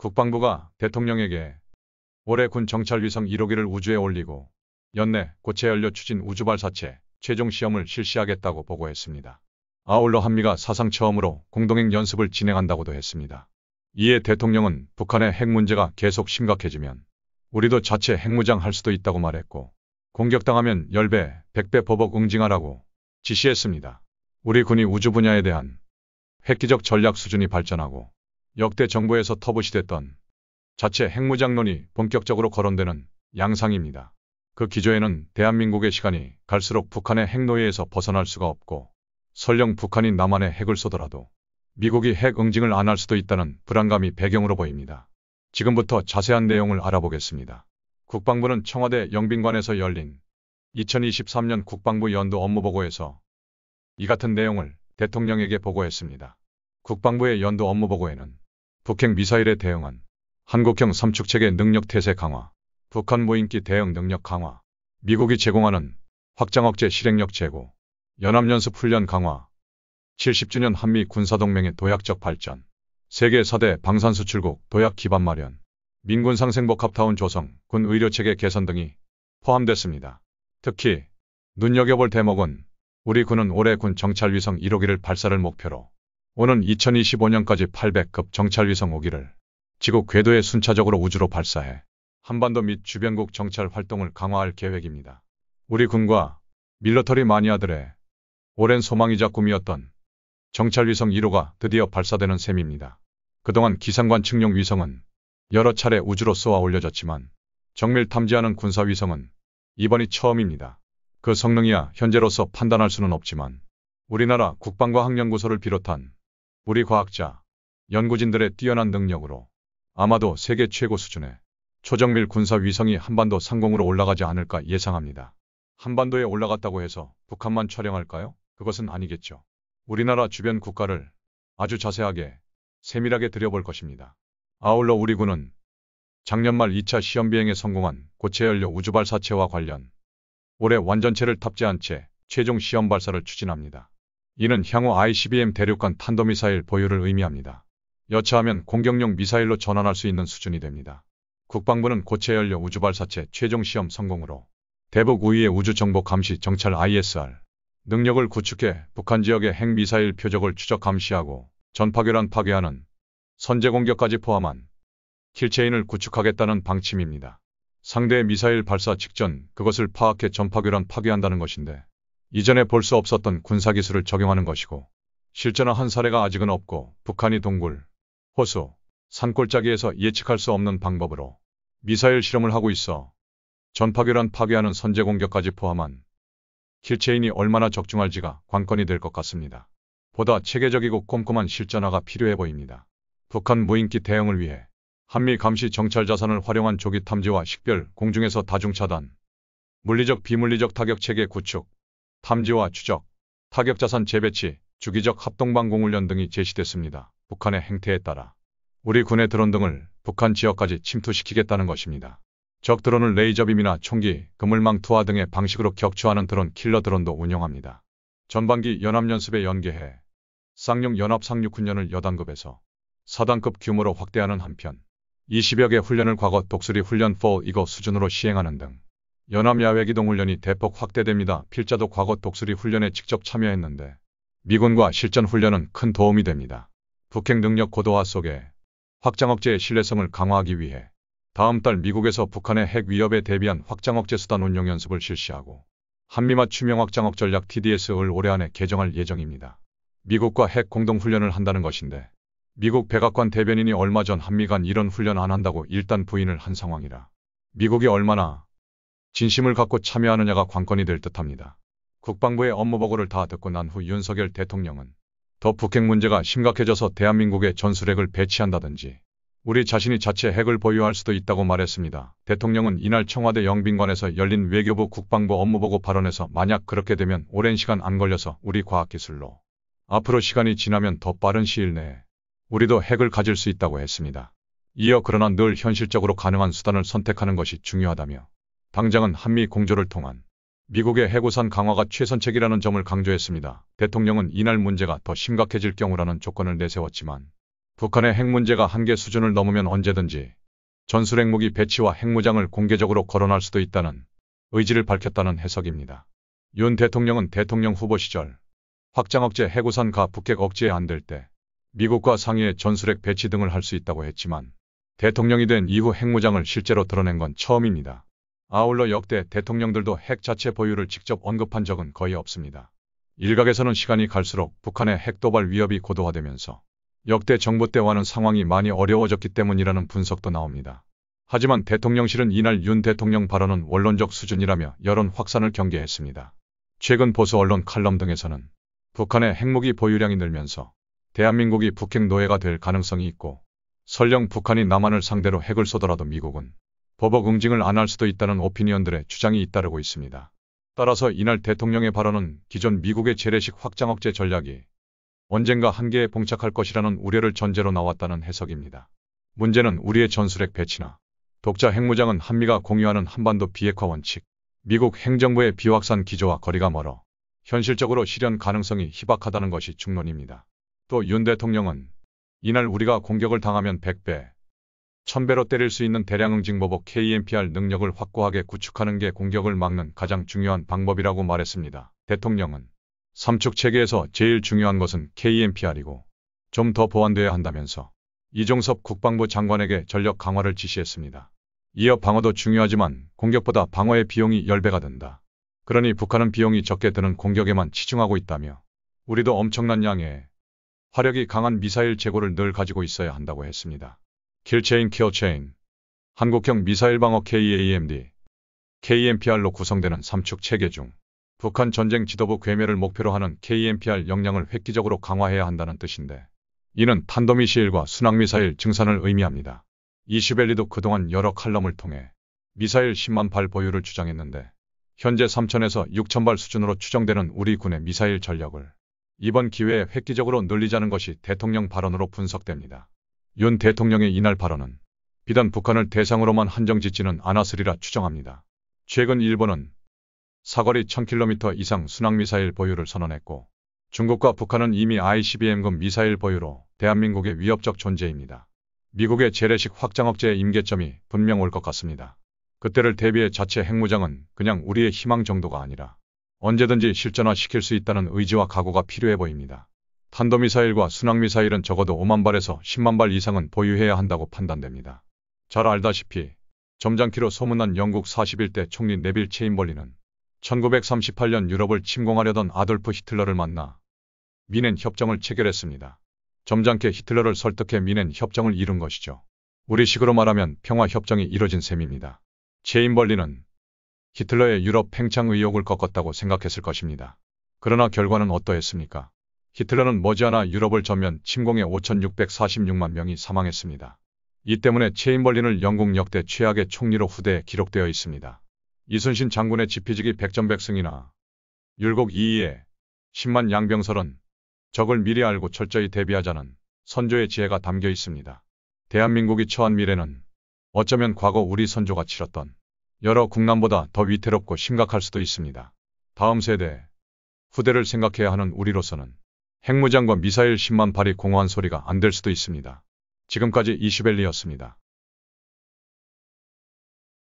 국방부가 대통령에게 올해 군 정찰 위성 1호기를 우주에 올리고 연내 고체 연료 추진 우주 발사체 최종 시험을 실시하겠다고 보고했습니다. 아울러 한미가 사상 처음으로 공동행 연습을 진행한다고도 했습니다. 이에 대통령은 북한의 핵 문제가 계속 심각해지면 우리도 자체 핵무장 할 수도 있다고 말했고 공격당하면 10배, 100배 버벅 응징하라고 지시했습니다. 우리 군이 우주 분야에 대한 획기적 전략 수준이 발전하고 역대 정부에서 터부시됐던 자체 핵무장론이 본격적으로 거론되는 양상입니다. 그 기조에는 대한민국의 시간이 갈수록 북한의 핵노예에서 벗어날 수가 없고 설령 북한이 남한에 핵을 쏘더라도 미국이 핵 응징을 안 할 수도 있다는 불안감이 배경으로 보입니다. 지금부터 자세한 내용을 알아보겠습니다. 국방부는 청와대 영빈관에서 열린 2023년 국방부 연도 업무보고에서 이 같은 내용을 대통령에게 보고했습니다. 국방부의 연도 업무보고에는 북핵 미사일에 대응한 한국형 삼축체계 능력 태세 강화, 북한 무인기 대응 능력 강화, 미국이 제공하는 확장 억제 실행력 제고, 연합연습 훈련 강화, 70주년 한미 군사동맹의 도약적 발전, 세계 4대 방산수출국 도약 기반 마련, 민군 상생복합타운 조성, 군 의료체계 개선 등이 포함됐습니다. 특히 눈여겨볼 대목은 우리 군은 올해 군 정찰위성 1호기를 발사를 목표로 오는 2025년까지 800급 정찰위성 5기를 지구 궤도에 순차적으로 우주로 발사해 한반도 및 주변국 정찰 활동을 강화할 계획입니다. 우리 군과 밀러터리 마니아들의 오랜 소망이자 꿈이었던 정찰위성 1호가 드디어 발사되는 셈입니다. 그동안 기상관 측용 위성은 여러 차례 우주로 쏘아 올려졌지만 정밀 탐지하는 군사위성은 이번이 처음입니다. 그 성능이야 현재로서 판단할 수는 없지만 우리나라 국방과 학령구소를 비롯한 우리 과학자, 연구진들의 뛰어난 능력으로 아마도 세계 최고 수준의 초정밀 군사 위성이 한반도 상공으로 올라가지 않을까 예상합니다. 한반도에 올라갔다고 해서 북한만 촬영할까요? 그것은 아니겠죠. 우리나라 주변 국가를 아주 자세하게 세밀하게 들여볼 것입니다. 아울러 우리 군은 작년 말 2차 시험비행에 성공한 고체연료 우주발사체와 관련 올해 완전체를 탑재한 채 최종 시험 발사를 추진합니다. 이는 향후 ICBM 대륙간 탄도미사일 보유를 의미합니다. 여차하면 공격용 미사일로 전환할 수 있는 수준이 됩니다. 국방부는 고체 연료 우주 발사체 최종 시험 성공으로 대북 우위의 우주 정보 감시 정찰 ISR 능력을 구축해 북한 지역의 핵미사일 표적을 추적 감시하고 전파괴란 파괴하는 선제 공격까지 포함한 킬체인을 구축하겠다는 방침입니다. 상대의 미사일 발사 직전 그것을 파악해 전파괴란 파괴한다는 것인데 이전에 볼 수 없었던 군사기술을 적용하는 것이고 실전화한 사례가 아직은 없고 북한이 동굴, 호수, 산골짜기에서 예측할 수 없는 방법으로 미사일 실험을 하고 있어 전파괴란 파괴하는 선제 공격까지 포함한 킬체인이 얼마나 적중할지가 관건이 될 것 같습니다. 보다 체계적이고 꼼꼼한 실전화가 필요해 보입니다. 북한 무인기 대응을 위해 한미 감시 정찰 자산을 활용한 조기 탐지와 식별, 공중에서 다중 차단, 물리적 비물리적 타격 체계 구축, 탐지와 추적, 타격자산 재배치, 주기적 합동방공훈련 등이 제시됐습니다. 북한의 행태에 따라 우리 군의 드론 등을 북한 지역까지 침투시키겠다는 것입니다. 적 드론을 레이저빔이나 총기, 그물망투하 등의 방식으로 격추하는 드론 킬러 드론도 운영합니다. 전반기 연합연습에 연계해 쌍용 연합 상륙훈련을 여단급에서 4단급 규모로 확대하는 한편 20여 개 훈련을 과거 독수리 훈련 4 이거 수준으로 시행하는 등 연합야외기동훈련이 대폭 확대됩니다. 필자도 과거 독수리 훈련에 직접 참여했는데 미군과 실전 훈련은 큰 도움이 됩니다. 북핵 능력 고도화 속에 확장 억제의 신뢰성을 강화하기 위해 다음 달 미국에서 북한의 핵 위협에 대비한 확장 억제 수단 운용 연습을 실시하고 한미 맞춤형 확장 억 전략 TDS을 올해 안에 개정할 예정입니다. 미국과 핵 공동 훈련을 한다는 것인데 미국 백악관 대변인이 얼마 전 한미 간 이런 훈련 안 한다고 일단 부인을 한 상황이라 미국이 얼마나 진심을 갖고 참여하느냐가 관건이 될 듯합니다. 국방부의 업무보고를 다 듣고 난 후 윤석열 대통령은 더 북핵 문제가 심각해져서 대한민국에 전술핵을 배치한다든지 우리 자신이 자체 핵을 보유할 수도 있다고 말했습니다. 대통령은 이날 청와대 영빈관에서 열린 외교부 국방부 업무보고 발언에서 만약 그렇게 되면 오랜 시간 안 걸려서 우리 과학기술로 앞으로 시간이 지나면 더 빠른 시일 내에 우리도 핵을 가질 수 있다고 했습니다. 이어 그러나 늘 현실적으로 가능한 수단을 선택하는 것이 중요하다며 당장은 한미 공조를 통한 미국의 해고산 강화가 최선책이라는 점을 강조했습니다. 대통령은 이날 문제가 더 심각해질 경우라는 조건을 내세웠지만 북한의 핵 문제가 한계 수준을 넘으면 언제든지 전술 핵무기 배치와 핵무장을 공개적으로 거론할 수도 있다는 의지를 밝혔다는 해석입니다. 윤 대통령은 대통령 후보 시절 확장 억제 해고산가 북핵 억제에 안 될 때 미국과 상의해 전술핵 배치 등을 할 수 있다고 했지만 대통령이 된 이후 핵무장을 실제로 드러낸 건 처음입니다. 아울러 역대 대통령들도 핵 자체 보유를 직접 언급한 적은 거의 없습니다. 일각에서는 시간이 갈수록 북한의 핵 도발 위협이 고도화되면서 역대 정부 때와는 상황이 많이 어려워졌기 때문이라는 분석도 나옵니다. 하지만 대통령실은 이날 윤 대통령 발언은 원론적 수준이라며 여론 확산을 경계했습니다. 최근 보수 언론 칼럼 등에서는 북한의 핵무기 보유량이 늘면서 대한민국이 북핵 노예가 될 가능성이 있고 설령 북한이 남한을 상대로 핵을 쏘더라도 미국은 버벅 응징을 안 할 수도 있다는 오피니언들의 주장이 잇따르고 있습니다. 따라서 이날 대통령의 발언은 기존 미국의 재래식 확장 억제 전략이 언젠가 한계에 봉착할 것이라는 우려를 전제로 나왔다는 해석입니다. 문제는 우리의 전술핵 배치나 독자 핵무장은 한미가 공유하는 한반도 비핵화 원칙, 미국 행정부의 비확산 기조와 거리가 멀어 현실적으로 실현 가능성이 희박하다는 것이 중론입니다. 또 윤 대통령은 이날 우리가 공격을 당하면 100배, 천배로 때릴 수 있는 대량 응징보복 KMPR 능력을 확고하게 구축하는 게 공격을 막는 가장 중요한 방법이라고 말했습니다. 대통령은 삼축 체계에서 제일 중요한 것은 KMPR이고 좀 더 보완돼야 한다면서 이종섭 국방부 장관에게 전력 강화를 지시했습니다. 이어 방어도 중요하지만 공격보다 방어의 비용이 10배가 든다. 그러니 북한은 비용이 적게 드는 공격에만 치중하고 있다며 우리도 엄청난 양의 화력이 강한 미사일 재고를 늘 가지고 있어야 한다고 했습니다. 킬체인 키어체인, 한국형 미사일 방어 KAMD, KMPR로 구성되는 3축 체계 중 북한 전쟁 지도부 괴멸을 목표로 하는 KMPR 역량을 획기적으로 강화해야 한다는 뜻인데 이는 탄도미시일과 순항미사일 증산을 의미합니다. 이시벨리도 그동안 여러 칼럼을 통해 미사일 10만 발 보유를 주장했는데 현재 3천에서 6천 발 수준으로 추정되는 우리 군의 미사일 전력을 이번 기회에 획기적으로 늘리자는 것이 대통령 발언으로 분석됩니다. 윤 대통령의 이날 발언은 비단 북한을 대상으로만 한정짓지는 않았으리라 추정합니다. 최근 일본은 사거리 1000km 이상 순항미사일 보유를 선언했고 중국과 북한은 이미 ICBM급 미사일 보유로 대한민국의 위협적 존재입니다. 미국의 재래식 확장 억제의 임계점이 분명 올 것 같습니다. 그때를 대비해 자체 핵무장은 그냥 우리의 희망 정도가 아니라 언제든지 실전화시킬 수 있다는 의지와 각오가 필요해 보입니다. 탄도미사일과 순항미사일은 적어도 5만 발에서 10만 발 이상은 보유해야 한다고 판단됩니다. 잘 알다시피 점장키로 소문난 영국 41대 총리 네빌 체인벌리는 1938년 유럽을 침공하려던 아돌프 히틀러를 만나 미넨 협정을 체결했습니다. 점잖게 히틀러를 설득해 미넨 협정을 이룬 것이죠. 우리식으로 말하면 평화협정이 이뤄진 셈입니다. 체인벌리는 히틀러의 유럽 팽창 의혹을 꺾었다고 생각했을 것입니다. 그러나 결과는 어떠했습니까? 히틀러는 머지않아 유럽을 전면 침공해 5,646만 명이 사망했습니다. 이 때문에 체인벌린을 영국 역대 최악의 총리로 후대에 기록되어 있습니다. 이순신 장군의 지피지기 백전백승이나 율곡 2위에 10만 양병설은 적을 미리 알고 철저히 대비하자는 선조의 지혜가 담겨 있습니다. 대한민국이 처한 미래는 어쩌면 과거 우리 선조가 치렀던 여러 국난보다 더 위태롭고 심각할 수도 있습니다. 다음 세대, 후대를 생각해야 하는 우리로서는 핵무장과 미사일 10만 발이 공허한 소리가 안 될 수도 있습니다. 지금까지 이슈벨리였습니다.